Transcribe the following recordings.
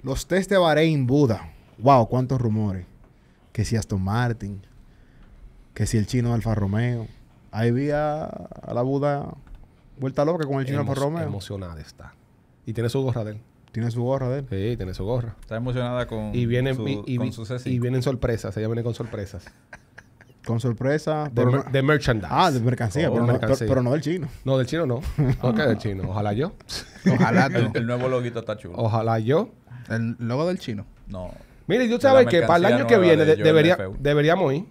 Los test de Bahrein, Buda. Wow, cuántos rumores. Que si Aston Martin, que si el chino Alfa Romeo. Ahí vi a, la Buda vuelta loca con el chino Alfa Romeo. Emocionada está. Y tiene su gorra de él. Tiene su gorra de él. Sí, tiene su gorra. Está emocionada con y vienen, y, y, vienen sorpresas, ella viene con sorpresas. Con sorpresa. De, merchandise. Ah, de oh, mercancía, pero, No, del chino. No, del chino no. Ok, del chino. Ojalá yo. Ojalá El, nuevo loguito está chulo. Ojalá yo. ¿El logo del chino? No. Mire, yo sabes que para el año que viene deberíamos ir.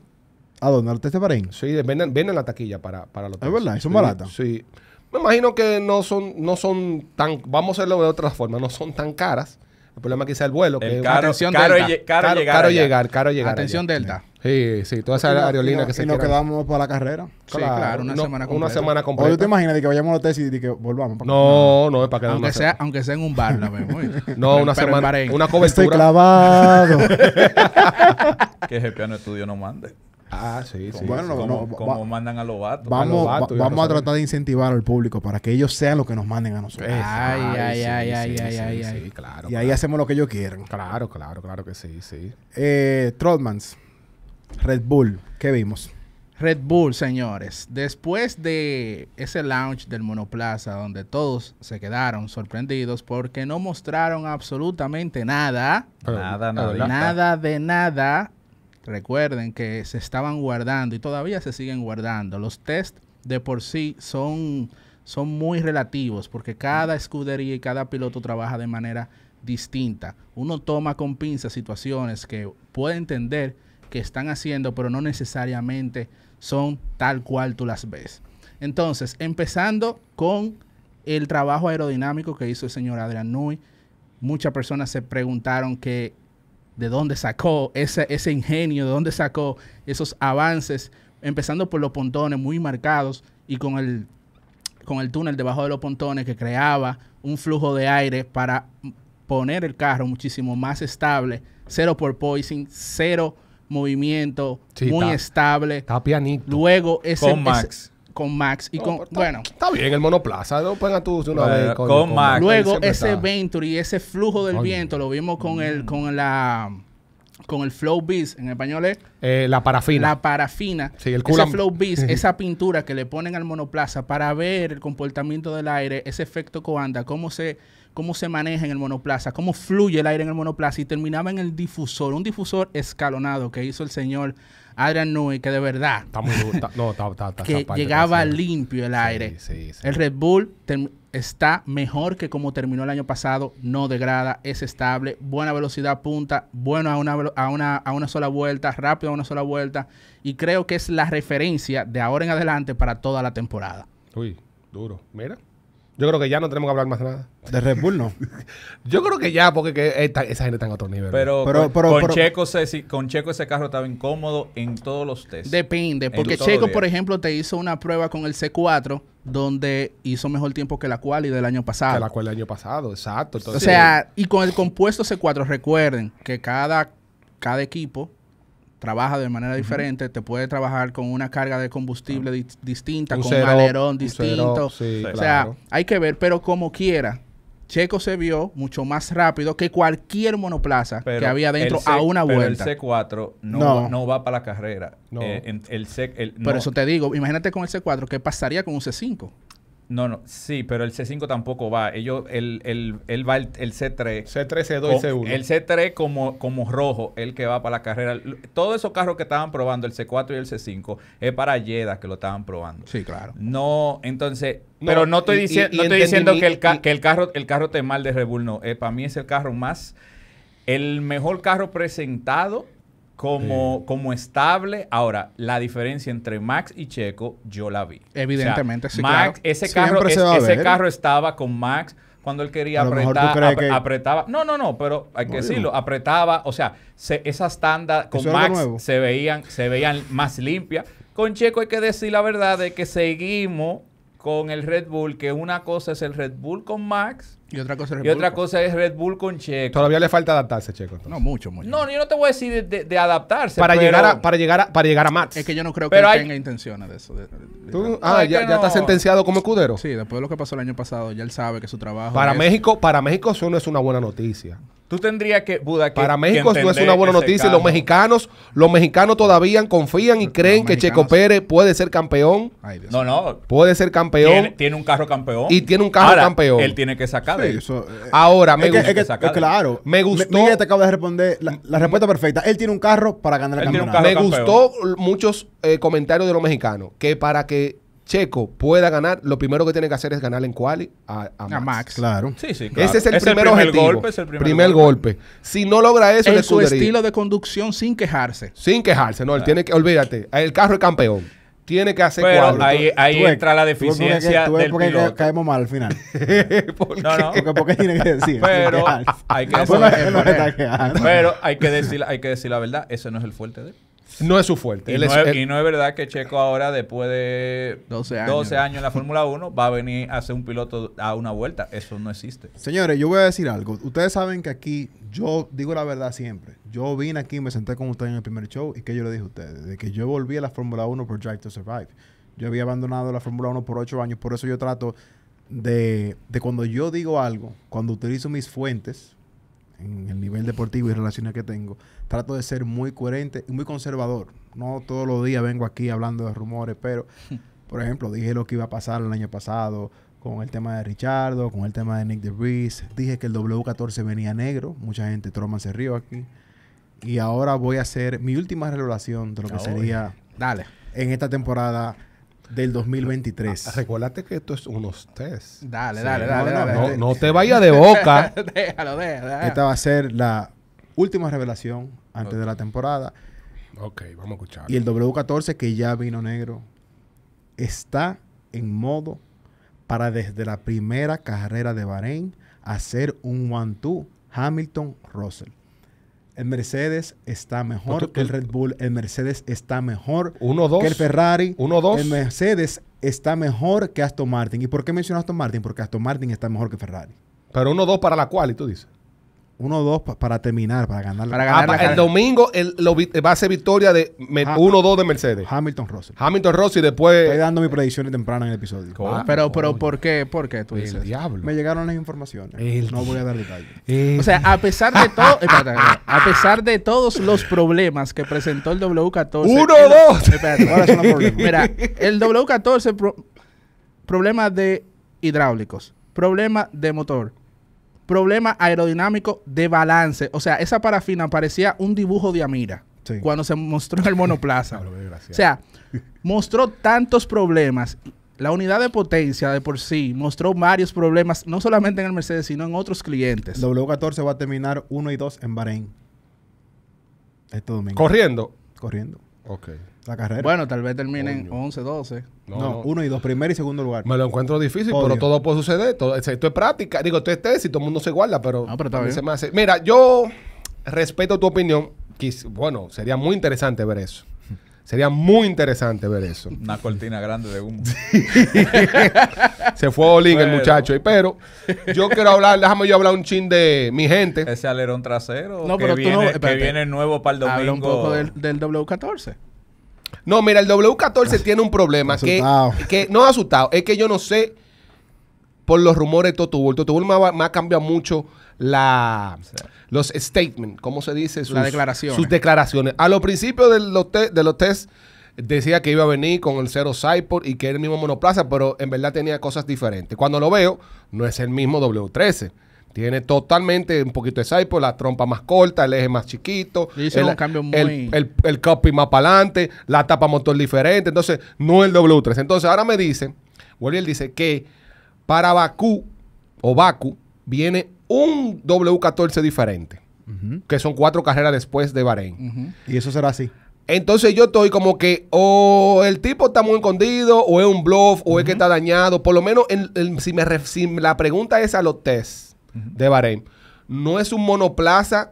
¿A donar este parín? Sí, venden, venden la taquilla para, para los Es verdad, son sí, baratas. Sí. Me imagino que no son, no son tan, vamos a hacerlo de otra forma, no son tan caras. El problema quizá el vuelo. que caro, atención caro, Caro, caro, llegar, caro llegar. Caro llegar. Atención Delta. Sí, sí, toda esa aerolínea que se se Y nos quedamos para la carrera. Sí, claro, una, semana completa. una semana completa. tú te imaginas de que vayamos a los tesis y que volvamos. no, no, es para quedarnos. Aunque sea, aunque sea en un bar, la vemos. no, una semana. Una cobertura. Estoy clavado. que GPA piano estudio no mande. Ah, sí, sí. Bueno, No, como, mandan a los vatos. Vamos, a, vamos a tratar de incentivar al público para que ellos sean los que nos manden a nosotros. Ay, ay, ay, ay, sí, ay, sí, ay, claro. Y ahí hacemos lo que ellos quieran. Claro, claro, claro que sí, sí. Eh, Trotmans. Red Bull, ¿qué vimos? Red Bull, señores, después de ese launch del monoplaza donde todos se quedaron sorprendidos porque no mostraron absolutamente nada, nada, de nada. Recuerden que se estaban guardando y todavía se siguen guardando. Los test de por sí son, son muy relativos porque cada escudería y cada piloto trabaja de manera distinta. Uno toma con pinzas situaciones que puede entender que están haciendo, pero no necesariamente son tal cual tú las ves. Entonces, empezando con el trabajo aerodinámico que hizo el señor Adrian Nui, muchas personas se preguntaron que de dónde sacó ese, ese ingenio, de dónde sacó esos avances, empezando por los pontones muy marcados y con el, con el túnel debajo de los pontones que creaba un flujo de aire para poner el carro muchísimo más estable, cero por poison, cero movimiento, muy estable. Está pianito. Luego ese... Con Max. con Max y pues, Está, bueno. bien el monoplaza, Luego ese Venturi ese flujo del viento lo vimos con el... Con la con el Flow Beast, en español es... Eh, la parafina. La parafina. Sí, el Ese Flow Beast, esa pintura que le ponen al monoplaza para ver el comportamiento del aire, ese efecto coanda, cómo se cómo se maneja en el monoplaza, cómo fluye el aire en el monoplaza y terminaba en el difusor, un difusor escalonado que hizo el señor Adrian Nui, que de verdad está que llegaba limpio el aire. El Red Bull está mejor que como terminó el año pasado, no degrada, es estable, buena velocidad punta, bueno a una, a una, a una sola vuelta, rápido a una sola vuelta y creo que es la referencia de ahora en adelante para toda la temporada. Uy, duro. Mira, yo creo que ya no tenemos que hablar más nada. De Red Bull, no. Yo creo que ya, porque que esa gente está en otro nivel. Pero, con, Checo ese carro estaba incómodo en todos los tests. Depende, porque Checo, por ejemplo, te hizo una prueba con el C4 donde hizo mejor tiempo que la cual y del año pasado. Que la cual del año pasado, exacto. o sea, y con el compuesto C4, recuerden que cada, cada equipo trabaja de manera diferente, te puede trabajar con una carga de combustible distinta, con un alerón distinto. o sea, hay que ver, pero como quiera, Checo se vio mucho más rápido que cualquier monoplaza que había dentro a una pero el C4 no, no. va para la carrera. Eh, Por eso te digo, imagínate con el C4, ¿qué pasaría con un C5? No, no, sí, pero el C5 tampoco va. Ellos, el, el, él va el, C3. C3, C2 y C1. El C3 como, como rojo, el que va para la carrera. Todos esos carros que estaban probando, el C4 y el C5, es para Yeda que lo estaban probando. Sí, claro. No, entonces, pero no estoy, diciendo, no estoy diciendo que el, que el carro, el carro temal de Red no. Eh, para mí es el carro más, el mejor carro presentado como, como estable. Ahora, la diferencia entre Max y Checo, yo la vi. Evidentemente, sí. ese, carro, ese carro estaba con Max cuando él quería apretar, apretaba. No, no, no, pero hay que decirlo, apretaba. O sea, esas tandas con Max se veían, se veían más limpias. Con Checo hay que decir la verdad de que seguimos con el Red Bull, que una cosa es el Red Bull con Max y otra cosa, es Red, y Bull otra con... cosa es Red Bull con Checo. Todavía le falta adaptarse, Checo. No, mucho, mucho. No, yo no te voy a decir de, adaptarse. Para, llegar a, para, llegar para llegar a Max. Es que yo no creo que tenga intenciones de eso. Ah, ya, está sentenciado como escudero. Sí, después de lo que pasó el año pasado, ya él sabe que su trabajo. Para México, para México eso no es una buena noticia. Tú tendrías que, Para México esto es una buena noticia. Los mexicanos, los mexicanos todavía confían y creen que Checo Pérez puede ser campeón. no, no. Puede ser campeón. Tiene, un carro campeón. Y tiene un carro campeón. Él tiene que sacar. eso, eh, Ahora, me gustó. claro. Me gustó. Mira, te acaba de responder la, respuesta perfecta. Él tiene un carro para ganar el campeonato. Me gustó muchos eh, comentarios de los mexicanos que para que Checo pueda ganar, lo primero que tiene que hacer es ganar en quali a, Max. Claro. Sí, sí, Ese es el primer, objetivo. Golpe, el primer, golpe. Si no logra eso, en su estilo de conducción sin quejarse. Sin quejarse, no, él tiene que, olvídate, el carro es campeón tiene que hacer Pero Ahí, entra la deficiencia porque caemos mal al final. no, no. tiene que decir. Pero hay que decir, hay que decir la verdad, ese no es el fuerte de él. No es su fuerte. Y, no es, verdad que Checo ahora, después de 12 años, en la Fórmula 1, va a venir a ser un piloto a una vuelta. Eso no existe. Señores, yo voy a decir algo. Ustedes saben que aquí, yo digo la verdad siempre. Yo vine aquí, me senté con ustedes en el primer show y que yo le dije a ustedes, de que yo volví a la Fórmula 1 por Drive to Survive. Yo había abandonado la Fórmula 1 por 8 años, por eso yo trato de, de cuando yo digo algo, cuando utilizo mis fuentes, en el nivel deportivo y relaciones que tengo, trato de ser muy coherente y muy conservador. No todos los días vengo aquí hablando de rumores, pero, por ejemplo, dije lo que iba a pasar el año pasado con el tema de Richardo, con el tema de Nick DeVries. Dije que el W14 venía negro. Mucha gente, troma se rió aquí. Y ahora voy a hacer mi última revelación de lo que sería... Dale. En esta temporada del 2023. Ah, recuérdate que esto es unos test. Dale, dale, dale, dale, no, te vayas de boca. déjalo, déjalo. Esta va a ser la última revelación antes de la temporada. Ok, vamos a escuchar. Y el W14 que ya vino negro está en modo para desde la primera carrera de Bahrein hacer un one-two Hamilton-Russell el Mercedes está mejor que el Red Bull, el Mercedes está mejor que el Ferrari, el Mercedes está mejor que Aston Martin. ¿Y por qué menciono Aston Martin? Porque Aston Martin está mejor que Ferrari. Pero 1-2 para la cual, y tú dices. 1 2 para terminar, para ganar. el domingo va a ser victoria de 1-2 ah, de Mercedes. Hamilton Rossi. Hamilton Rossi después. Estoy dando mis predicciones tempranas en el episodio. Ah, pero, pero ¿por qué? ¿Por qué Me llegaron las informaciones. No voy a dar detalles. O sea, a pesar de todo, a pesar de todos los problemas que presentó el W14. 1 2 Espérate, ahora son Mira, el W14 Problemas problema de hidráulicos, problema de motor problema aerodinámico de balance. O sea, esa parafina parecía un dibujo de Amira cuando se mostró en el monoplaza. o sea, mostró tantos problemas. La unidad de potencia de por sí mostró varios problemas, no solamente en el Mercedes, sino en otros clientes. W14 va a terminar 1 y 2 en Bahrein. Este domingo. ¿Corriendo? Corriendo. Ok carrera. Bueno, tal vez terminen 11, 12. No, uno y dos, primer y segundo lugar. Me lo encuentro difícil, pero todo puede suceder. Todo, esto es práctica. Digo, esto es tesis, todo el mundo se guarda, pero Mira, yo respeto tu opinión. bueno, sería muy interesante ver eso. Sería muy interesante ver eso. Una cortina grande de humo. se fue Olin el muchacho. Pero yo quiero hablar, déjame yo hablar un chin de mi gente. Ese alerón trasero que, pero viene, tú nuevo para el domingo. Habla un poco del, del W14. No, mira, el W14 tiene un problema. Que, que no asustado, es que yo no sé por los rumores de Toto Wolff. me, ha- cambiado mucho la, los statements, ¿cómo se dice? Sus, declaraciones. Sus declaraciones. A los principios de los, de los test decía que iba a venir con el cero Cyport y que era el mismo monoplaza, pero en verdad tenía cosas diferentes. Cuando lo veo, no es el mismo W13. Tiene totalmente un poquito de por la trompa más corta, el eje más chiquito. el, cambio muy... el, el, copy más para adelante, la tapa motor diferente. Entonces, no el W3. Entonces, ahora me dice, él dice que para Bakú o Baku viene un W14 diferente. Que son cuatro carreras después de Bahrein. Y eso será así. Entonces yo estoy como que o el tipo está muy escondido, o es un bluff, o es que está dañado. Por lo menos si, me la pregunta es a los test de Bahrein, no es un monoplaza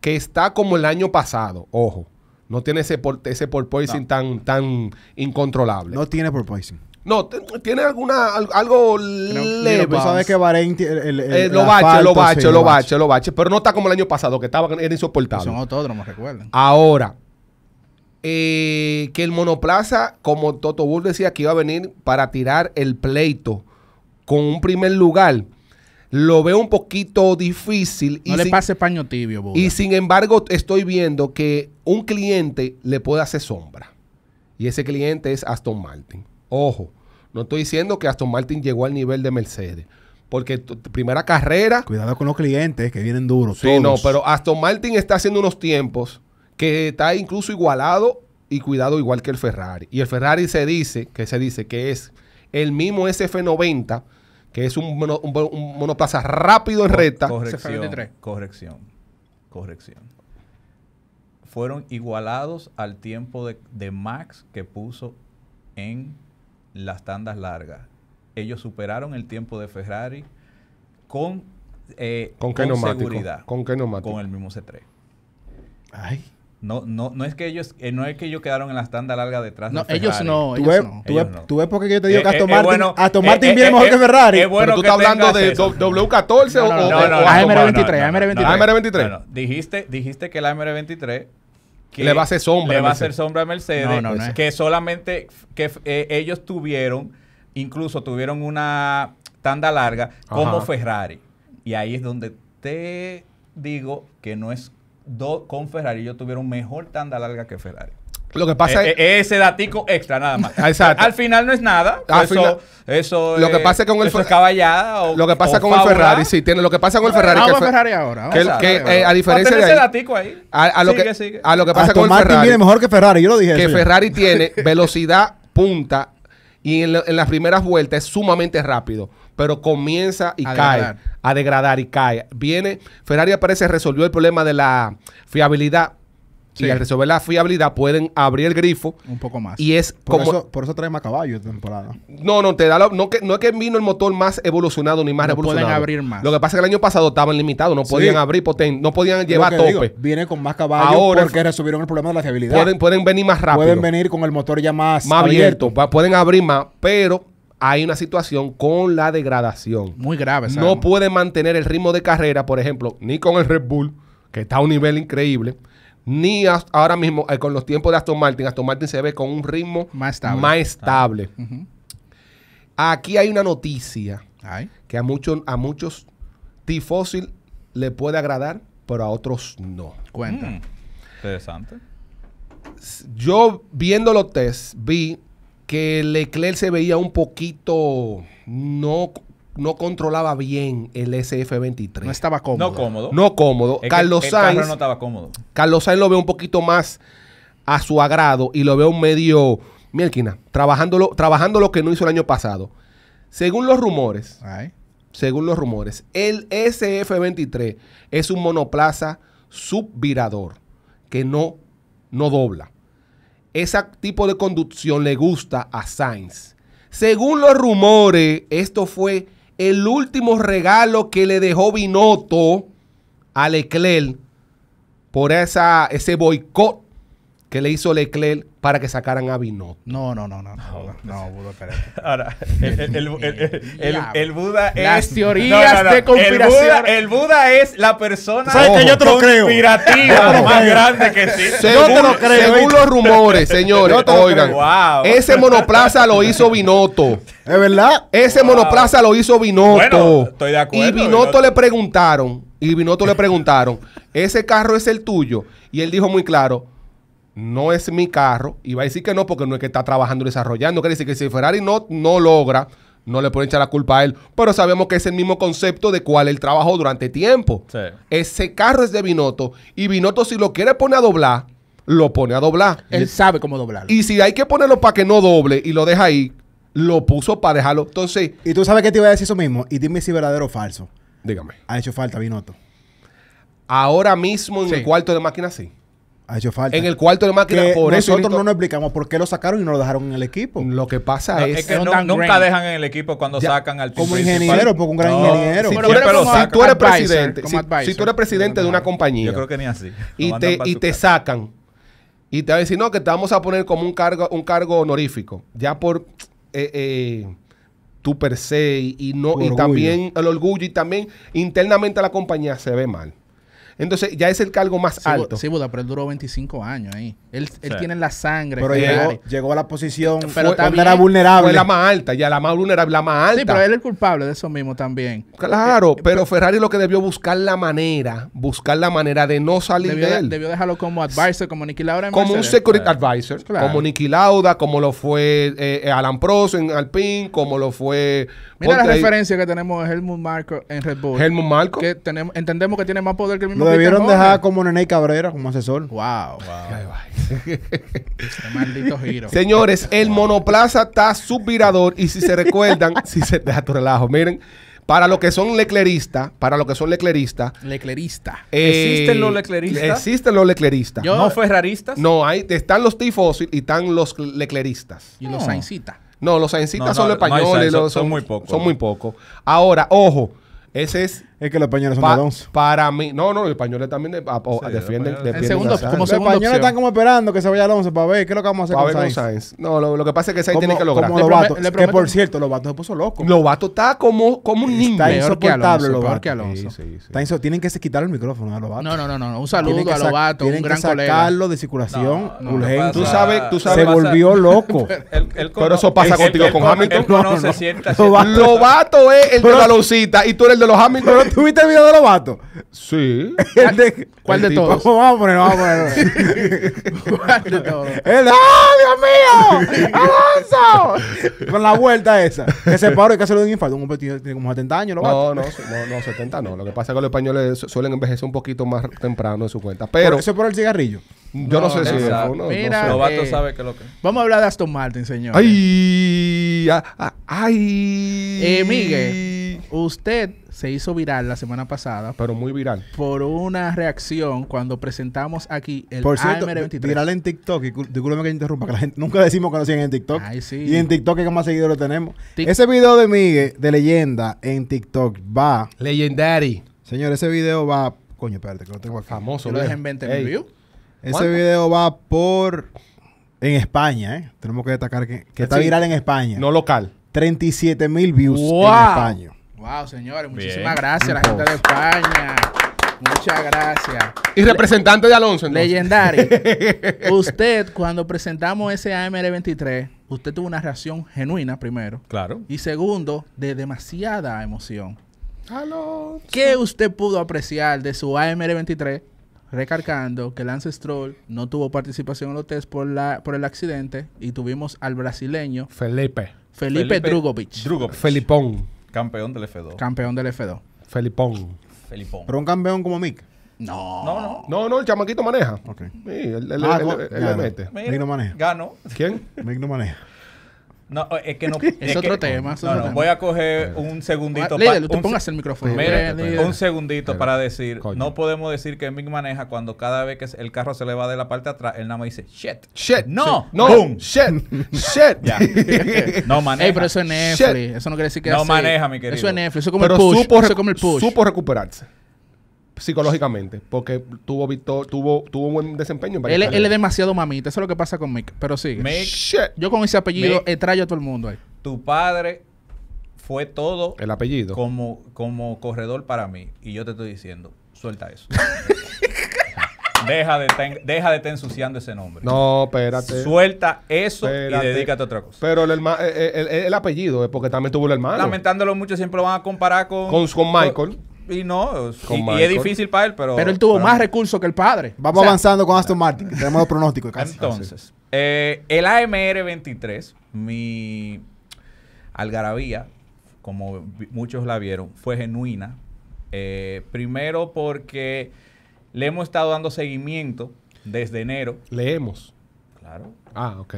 que está como el año pasado, ojo. No tiene ese, ese porpoising tan, tan incontrolable. No tiene porpoising. No, tiene alguna algo leve. sabes que eh, lo bache, lo bache, lo bache, lo bache, pero no está como el año pasado que estaba era insoportable. Son Ahora eh, que el monoplaza, como Toto Bull decía que iba a venir para tirar el pleito con un primer lugar lo veo un poquito difícil. Y no le pase paño tibio, Y sin embargo, estoy viendo que un cliente le puede hacer sombra. Y ese cliente es Aston Martin. Ojo, no estoy diciendo que Aston Martin llegó al nivel de Mercedes. Porque primera carrera. Cuidado con los clientes que vienen duros. Sí, no, pero Aston Martin está haciendo unos tiempos que está incluso igualado y cuidado igual que el Ferrari. Y el Ferrari se dice, que se dice que es el mismo SF90 que es un, monoplaza rápido en recta. Corrección, corrección, corrección. Fueron igualados al tiempo de, Max que puso en las tandas largas. Ellos superaron el tiempo de Ferrari con, eh, ¿Con, seguridad. ¿Con qué Con el mismo C3. Ay. No, no, no es que ellos, eh, no es que ellos quedaron en la tanda larga detrás no, de Ellos no, ellos no. Tú ves porque yo te digo eh, que eh, Aston Martin, bueno, viene mejor que Ferrari. pero tú estás hablando de W14 o, AMR23, AMR23. dijiste, dijiste que la AMR23 le va a hacer sombra. a Mercedes. que solamente que ellos tuvieron, incluso tuvieron una tanda larga como Ferrari. Y ahí es donde te digo que no es con Ferrari, ellos tuvieron mejor tanda larga que Ferrari. Lo que pasa eh, es. Eh, ese datico extra, nada más. Exacto. Al final no es nada. eso, eso, lo que pasa con el Ferrari. caballada. O, lo que pasa con el Ferrari, sí, tiene. Lo que pasa con el Ferrari. Vamos a Ferrari ahora. Que, a eh, diferencia de. Ahí, ese datico ahí. A, lo que, sigue. A lo que pasa con el Ferrari. Martin viene mejor que Ferrari, yo lo dije. Que Ferrari tiene velocidad punta y en, las primeras vueltas es sumamente rápido, pero comienza y cae, a degradar y cae. Viene, Ferrari parece resolvió el problema de la fiabilidad, y al resolver la fiabilidad pueden abrir el grifo. Un poco más. Y es por como... Eso, por eso trae más caballos de temporada. No, no, te da no, que, no es que vino el motor más evolucionado ni más no pueden abrir más. Lo que pasa es que el año pasado estaban limitados. No podían abrir no podían llevar tope. Vienen viene con más caballos Ahora, porque resolvieron el problema de la fiabilidad. Pueden, venir más rápido. Pueden venir con el motor ya más, abierto. Pueden abrir más, pero hay una situación con la degradación. Muy grave. No pueden mantener el ritmo de carrera, por ejemplo, ni con el Red Bull, que está a un nivel increíble ni ahora mismo eh, con los tiempos de Aston Martin. Aston Martin se ve con un ritmo más estable. Más estable. Aquí hay una noticia que a muchos, a muchos tifósil le puede agradar, pero a otros no. Cuenta. Mm, interesante. Yo viendo los test vi que Leclerc se veía un poquito no no controlaba bien el SF-23. No estaba cómodo. No cómodo. No cómodo. Carlos el Sainz. no estaba cómodo. Carlos Sainz lo ve un poquito más a su agrado y lo veo medio. Mielquina, trabajando trabajando lo que no hizo el año pasado. Según los rumores, según los rumores, el SF-23 es un monoplaza subvirador que no, no dobla. Ese tipo de conducción le gusta a Sainz. Según los rumores, esto fue el último regalo que le dejó Binotto a Leclerc por esa, ese boicot que le hizo Leclerc para que sacaran a Binotto. No, no, no, no. No, pues. Buda, espérate. Ahora, el, el, el, Buda es. Las teorías de conspiración. El Buda, es la persona conspirativa más grande que sí. Yo te lo creo. Según los rumores, señores, oigan. Ese monoplaza lo hizo Binotto. ¿Es verdad? Ese monoplaza lo hizo Binotto. estoy de acuerdo. Y Binotto le preguntaron. Y Binotto le preguntaron, ¿ese carro es el tuyo? Y él dijo muy claro, no es mi carro, y va a decir que no porque no es que está trabajando y desarrollando. Quiere decir que si Ferrari no, no logra, no le pueden echar la culpa a él. Pero sabemos que es el mismo concepto de cuál él trabajó durante tiempo. Ese carro es de Binotto, y Binotto si lo quiere poner a doblar, lo pone a doblar. Él sabe cómo doblar Y si hay que ponerlo para que no doble y lo deja ahí, lo puso para dejarlo. Entonces. Y tú sabes que te iba a decir eso mismo. Y dime si verdadero o falso. Dígame. Ha hecho falta Binotto. Ahora mismo en el cuarto de máquina, sí. Ha hecho falta. En el cuarto de máquina, por eso. Nosotros no nos explicamos por qué lo sacaron y no lo dejaron en el equipo. Lo que pasa es, que nunca dejan en el equipo cuando sacan al Como ingeniero, porque un gran ingeniero. Si, tú eres presidente, si, eres presidente de una compañía. creo que ni Y te, y te sacan. Y te van a decir, no, que te vamos a poner como un cargo, un cargo honorífico. Ya por. Eh, eh, tu per se y, no, y también el orgullo y también internamente la compañía se ve mal. Entonces ya es el cargo más alto. Sí, Buda, pero él duró 25 años ahí. Él, tiene la sangre. Pero llegó, a la posición pero también, era vulnerable. Fue la más alta, ya la más vulnerable, la más alta. Sí, pero él es el culpable de eso mismo también. Claro, eh, eh, pero, eh, Ferrari lo que debió buscar la manera, buscar la manera de no salir de él. Debió dejarlo como advisor, como Niki Lauda. En como un security advisor, como Niki Lauda, como lo fue Alan Prost en Alpine, como lo fue... Mira la referencia que tenemos de Helmut Marko en Red Bull. Helmut Marko? entendemos que tiene más poder que el mismo debieron dejar como Nene Cabrera como asesor. Wow, wow. maldito giro. Señores, el monoplaza está subvirador y si se recuerdan, si se deja tu relajo, miren. Para los que son lecleristas, para los que son lecleristas. Leclerista. Eh, ¿Existen los lecleristas? Existen los lecleristas. ¿No ferraristas? No, ahí están los tifósil y están los lecleristas. Y los Sainzitas? No, los Sainzitas son los españoles, son, muy pocos. Son muy pocos. Ahora, ojo, ese es es que los españoles son de Alonso. Para mí, no, no, los españoles también defienden. segundo, como los españoles están como esperando que se vaya Alonso para ver qué es lo que vamos a hacer con, Sainz? No, lo, que pasa es que Sainz tiene que lograr. Como los vatos. que por cierto, Lobato se puso loco. Lobato está como, como un niño. Está insoportable Lobato. que Alonso. está tienen que quitar el micrófono a Lobato. No, no, no, no. Un saludo a Lobato, un gran colega. sacarlo de circulación urgente. Tú sabes, tú sabes. Se volvió loco. Pero eso pasa contigo con Hamilton. Lobato es el de la y tú eres el de los Hamilton. ¿Tuviste el video de vatos? Sí. ¿Cuál de todos? Vamos a ponerlo, vamos a ponerlo. ¿Cuál de todos? ¡Ah, Dios mío! ¡Avanza! Con la vuelta esa. Ese paro hay y que hacerlo de un infarto. Un hombre tiene, como 70 años, Lobato. No, no, no, no, 70 no. Lo que pasa es que los españoles suelen envejecer un poquito más temprano de su cuenta. Pero Eso se por el cigarrillo. yo no, sé si Mira. Eh, los Lobato que lo que. Vamos a hablar de Aston Martin, señor. ¡Ay! ¡Ay! Eh, Miguel, Usted se hizo viral la semana pasada. Pero muy viral. Por una reacción cuando presentamos aquí el por cierto, viral en TikTok. Y que interrumpa, que la gente nunca decimos que lo siguen en TikTok. sí. Y en TikTok es que más seguidores tenemos. ese video de Miguel, de leyenda, en TikTok va. Legendary. Señor, ese video va. Coño, espérate, que lo tengo aquí. Famoso. Lo dejen 20 mil views. Ese video va por. En España, ¿eh? Tenemos que destacar que, está viral en España. No local. 37 mil views en España. Wow, señores, muchísimas gracias a la gente de España. Muchas gracias. Y representante de Alonso. Entonces. Legendario. usted, cuando presentamos ese AMR23, usted tuvo una reacción genuina, primero. Claro. Y segundo, de demasiada emoción. ¿Qué usted pudo apreciar de su AMR23? Recalcando que Lance Stroll no tuvo participación en los test por, la, por el accidente y tuvimos al brasileño Felipe. Felipe, Felipe Drugovic. Felipón. Campeón del F2. Campeón del F2. Felipón. Felipón. Pero un campeón como Mick. No. No, no. No, no, el chamaquito maneja. Ok. Sí, él, él, ah, Mick no maneja. Gano. ¿Quién? Mick no maneja. No, eh, es que no. Es, otro tema. No, no, voy a coger un segundito. tú pongas el micrófono. un segundito para decir: no podemos decir que Mick maneja cuando cada vez que el carro se le va de la parte de atrás, él nada más dice: shit. Shit. No. No. Boom. Shit. Shit. no maneja. Ey, pero eso es Netflix. Eso no quiere decir que. No maneja, mi querido. Eso es Netflix. Eso es como el push. como el push. Supo recuperarse psicológicamente, porque tuvo tuvo, tuvo un buen desempeño. él, él, es demasiado mamita, eso es lo que pasa con Mick, pero sí. Yo con ese apellido traigo a todo el mundo ahí. Tu padre fue todo el apellido como, como corredor para mí y yo te estoy diciendo, suelta eso. Deja de, estar ensuciando ese nombre. No, espérate. Suelta eso y dedícate a otra cosa. Pero eh, eh, el, el, apellido es porque también tuvo el hermano. Lamentándolo mucho, siempre lo van a comparar con... Con, Michael. Y no, y, es difícil para él, pero... Pero él tuvo más recursos que el padre. Vamos avanzando con Aston Martin, que tenemos pronóstico pronósticos casi. Entonces, ah, eh, el AMR-23, mi algarabía, como muchos la vieron, fue genuina. Eh, primero porque le hemos estado dando seguimiento desde enero. Leemos. Claro. Ah, ok.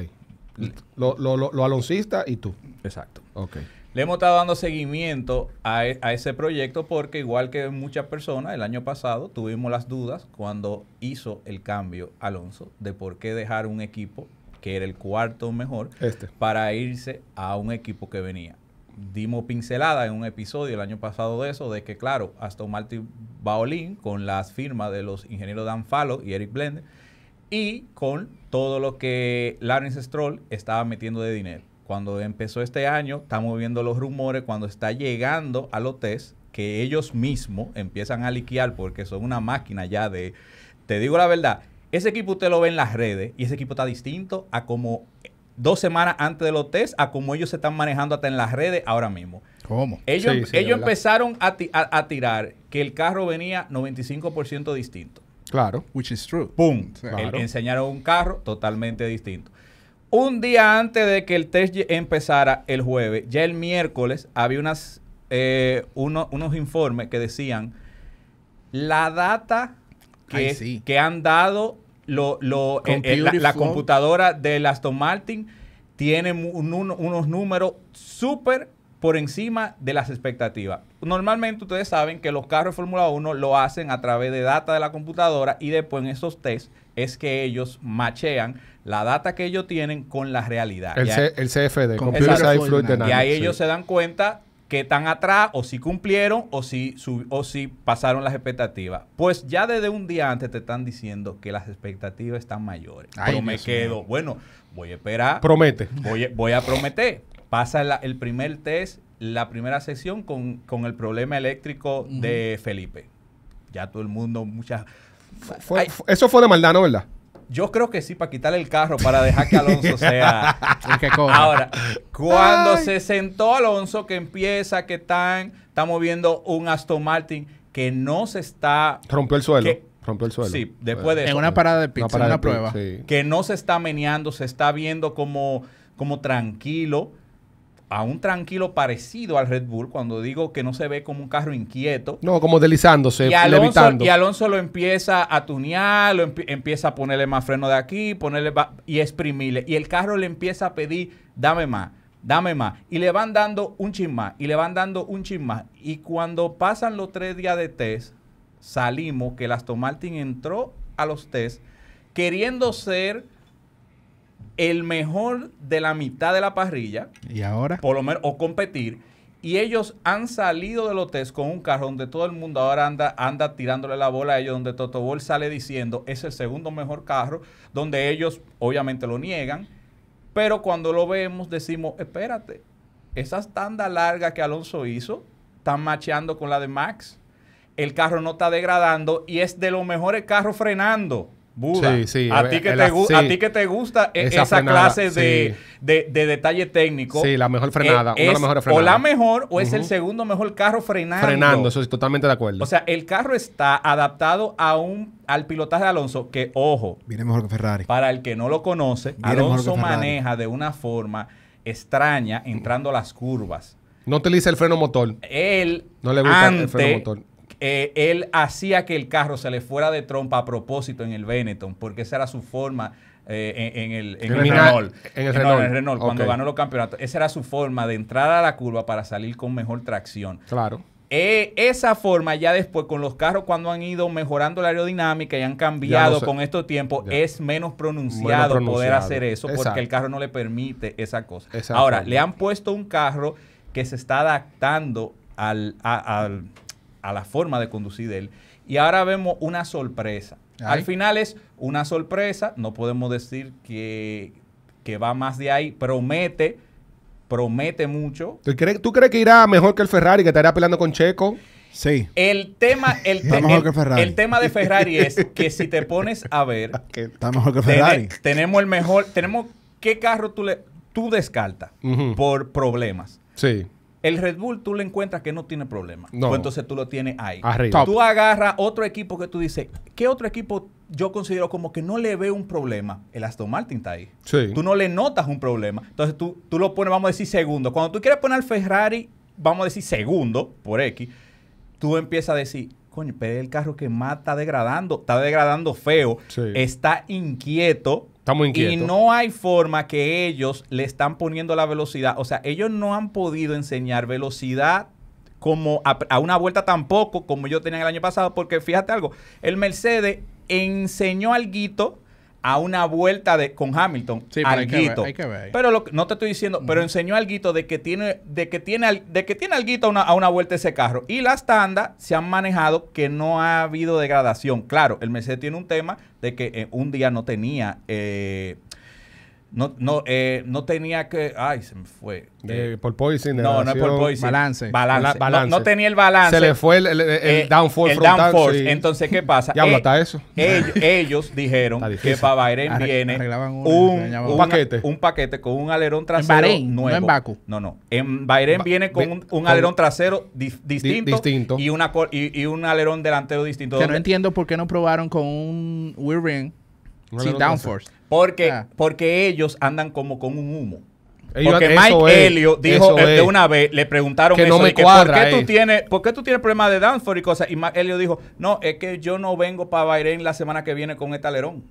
Lo, lo, aloncista y tú. Exacto. Ok. Le hemos estado dando seguimiento e, a, ese proyecto porque igual que muchas personas, el año pasado tuvimos las dudas cuando hizo el cambio Alonso de por qué dejar un equipo que era el cuarto mejor este. para irse a un equipo que venía. Dimos pincelada en un episodio el año pasado de eso, de que claro, hasta Martin Baolín con las firmas de los ingenieros Dan Fallo y Eric Blender y con todo lo que Lawrence Stroll estaba metiendo de dinero. Cuando empezó este año, estamos viendo los rumores cuando está llegando a los test que ellos mismos empiezan a liquear porque son una máquina ya de... Te digo la verdad, ese equipo usted lo ve en las redes y ese equipo está distinto a como dos semanas antes de los test, a como ellos se están manejando hasta en las redes ahora mismo. ¿Cómo? Ellos, ellos empezaron a, tirar que el carro venía 95% distinto. Claro, which is true. Pum. Claro. enseñaron un carro totalmente distinto un día antes de que el test empezara el jueves, ya el miércoles había unas, eh, unos informes que decían la data que, han dado eh, eh, la, computadora de Aston Martin tiene unos números súper por encima de las expectativas. Normalmente ustedes saben que los carros de Fórmula 1 lo hacen a través de data de la computadora y después en esos tests es que ellos machean la data que ellos tienen con la realidad. El, CFD, Computer Y ahí ellos se dan cuenta que están atrás o si cumplieron o si, o si pasaron las expectativas. Pues ya desde un día antes te están diciendo que las expectativas están mayores. Pero me quedo, bueno, voy a esperar. Promete. Voy, voy a prometer. Pasa el primer test, la primera sesión con, el problema eléctrico de Felipe. Ya todo el mundo, muchas eso fue de maldad, ¿no, verdad? Yo creo que sí, para quitarle el carro, para dejar que Alonso sea. Ahora, cuando se sentó Alonso, que empieza, que están, estamos viendo un Aston Martin que no se está. Rompió el suelo. rompió el suelo. Sí, después de En una parada de pizza, una, una prueba. Que no se está meneando, se está viendo como, como tranquilo a un tranquilo parecido al Red Bull, cuando digo que no se ve como un carro inquieto. No, como deslizándose, y Alonso, levitando. Y Alonso lo empieza a tunear, lo empieza a ponerle más freno de aquí, ponerle y exprimirle. Y el carro le empieza a pedir, dame más, dame más. Y le van dando un chin más, y le van dando un chin más. Y cuando pasan los tres días de test, salimos que el Aston Martin entró a los test queriendo ser el mejor de la mitad de la parrilla. ¿Y ahora? Por lo o competir. Y ellos han salido de los con un carro donde todo el mundo ahora anda, anda tirándole la bola a ellos, donde Totobol sale diciendo es el segundo mejor carro, donde ellos obviamente lo niegan. Pero cuando lo vemos decimos, espérate, esa tanda larga que Alonso hizo están macheando con la de Max. El carro no está degradando y es de los mejores carros frenando. Sí, sí, a, ti que, te gusta e-, esa, clase de, detalle técnico. Sí, la mejor frenada. O la mejor o es el segundo mejor carro frenando. Frenando, eso estoy totalmente de acuerdo. O sea, el carro está adaptado a un, al pilotaje de Alonso que, ojo. Viene mejor que Ferrari. Para el que no lo conoce, Alonso maneja de una forma extraña entrando a las curvas. No utiliza el freno motor. Él no le gusta el freno motor. Eh, él hacía que el carro se le fuera de trompa a propósito en el Benetton, porque esa era su forma en, el, Renault. En el Renault. cuando ganó los campeonatos. Esa era su forma de entrar a la curva para salir con mejor tracción. Claro. Eh, esa forma ya después con los carros cuando han ido mejorando la aerodinámica y han cambiado con estos tiempos es menos pronunciado, poder hacer eso porque el carro no le permite esa cosa. Ahora, le han puesto un carro que se está adaptando al a la forma de conducir de él. Y ahora vemos una sorpresa. Al final es una sorpresa, no podemos decir que, que va más de ahí, promete, promete mucho. ¿Tú crees, ¿Tú crees, que irá mejor que el Ferrari, que estaría peleando con Checo? Sí. El tema, el, el, tema de Ferrari es que si te pones a ver, está mejor que Ferrari. tenemos el mejor, tenemos qué carro tú le, tú descartas por problemas. Sí. El Red Bull tú le encuentras que no tiene problema. Pues entonces tú lo tienes ahí. Tú agarras otro equipo que tú dices, ¿qué otro equipo yo considero como que no le ve un problema? El Aston Martin está ahí. Tú no le notas un problema. Entonces tú, tú lo pones, vamos a decir, segundo. Cuando tú quieres poner al Ferrari, vamos a decir, segundo, por X, tú empiezas a decir, coño, pero el carro que más está degradando, está degradando feo, está inquieto y no hay forma que ellos le están poniendo la velocidad. O sea, ellos no han podido enseñar velocidad como a, una vuelta tampoco como yo tenía el año pasado. Porque fíjate algo, el Mercedes enseñó al Guito a una vuelta de, con Hamilton. Sí, pero hay que, ver, Pero no te estoy diciendo, pero enseñó al Guito de que tiene, de que tiene, de que tiene al a una, vuelta ese carro. Y las tandas se han manejado que no ha habido degradación. Claro, el Mercedes tiene un tema de que eh, un día no tenía eh, no, no, eh, no tenía que. Ay, se me fue. Eh, por poison. No, no es por poison. Balance. Balance. No, tenía el balance. Se le fue el, eh, downforce. El downforce. Entonces, ¿qué pasa? Ya eh, hasta eso. Ellos, dijeron que para Bayern viene un, un, paquete. Un paquete con un alerón trasero. nuevo. No en Baku. No, no. En Bayern viene con un, alerón trasero distinto, distinto. Y, una, y, un alerón delantero distinto. Que no entiendo por qué no probaron con un Wearing. Sí, downforce. Porque, ah. porque ellos andan como con un humo. porque Mike Helio dijo eh, de una vez, le preguntaron que eso, no me eh. ¿por, qué tú tienes, ¿por tú tienes problemas de downforce y cosas? Y Mike Helio dijo, no, es que yo no vengo para Bahrein la semana que viene con este alerón.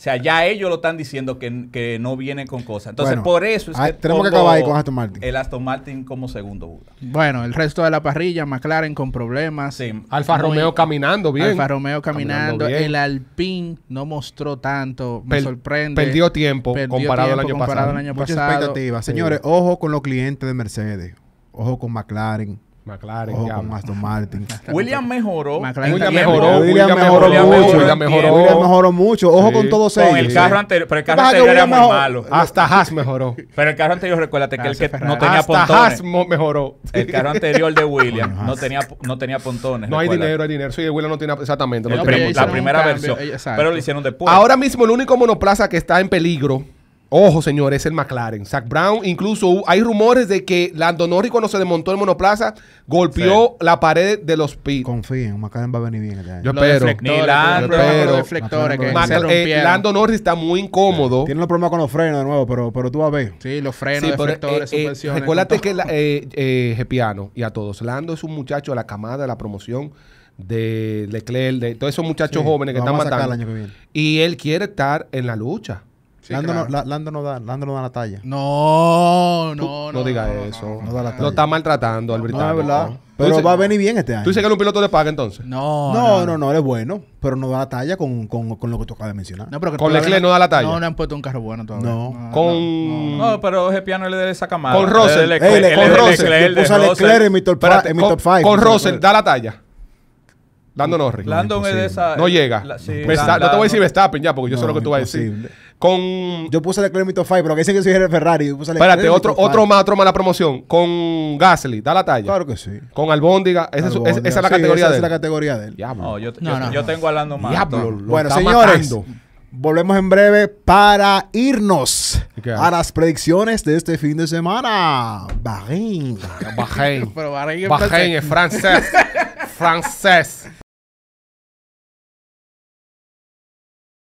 O sea, ya ellos lo están diciendo que, que no viene con cosas. Entonces, por eso es ah, que. Tenemos que acabar ahí con Aston Martin. El Aston Martin como segundo Buda. Bueno, el resto de la parrilla, McLaren con problemas. Sí. Alfa Romeo caminando bien. Alfa Romeo caminando. el Alpine no mostró tanto. Me sorprende. Perdió tiempo comparado, al año comparado pasado. Al año Mucha expectativa. Señores, ojo con los clientes de Mercedes. Ojo con McLaren McLaren, Ojo, con Aston Martin. William mejoró. William mejoró. William mejoró, mucho. William mejoró. mejoró mucho. Ojo con todos ellos. Con el carro anterior. Pero el carro anterior era muy malo. Hasta Haas mejoró. Pero el carro anterior, recuérdate que el que no tenía Hasta pontones. Haas mejoró. El carro anterior de William no, tenía, no tenía pontones. No hay dinero, hay dinero. Sí, William no tenía exactamente. No la primera versión. Pero lo hicieron después. Ahora mismo el único monoplaza que está en peligro Ojo, señores, es el McLaren. Zach Brown, incluso hay rumores de que Lando Norris cuando se desmontó el monoplaza golpeó la pared de los pits. Confíen, McLaren va a venir bien este año. Yo espero. Ni Lando, los Lando Norris está muy incómodo. Tiene los problemas con los frenos de nuevo, pero, pero tú vas a ver. Sí, los frenos, los reflectores, eh, eh Recuérdate que eh, eh, Gepiano y a todos, Lando es un muchacho de la camada de la promoción de Leclerc, de todos esos muchachos jóvenes que están matando. Que y él quiere estar en la lucha. Lando, no, da, Lando da la talla. No, no, no. No diga eso. No da la talla. Lo está maltratando al británico. No, es verdad. Pero va a venir bien este año. ¿Tú dices que es un piloto de paga entonces? No. No, no, no, él es bueno, pero no da la talla con, con, con lo que tú acabas de mencionar. No, pero con Leclerc no da la talla. No, no han puesto un carro bueno todavía. No. con. No, pero ese piano le debe sacar camada. Con Russell. con Russell. Leclerc en mi top 5. Con Russell, eh. da la talla. Landon Norris. Landon es de esa. No llega. Pues, no te voy a decir Verstappen ya, porque yo sé lo que tú vas a decir. Con. Yo puse el Mito Five, pero que dicen que soy el Ferrari. Yo Espérate, otro, otro más, otro más la promoción. Con Gasly, da la talla. Claro que sí. Con Albóndiga, esa, Es, esa es la categoría de él. Esa es la categoría de él. yo, tengo a Lando más. Bueno, señores. Volvemos en breve para irnos a las predicciones de este fin de semana. Bahrein. Bahrein. Bahrein es francés. francés.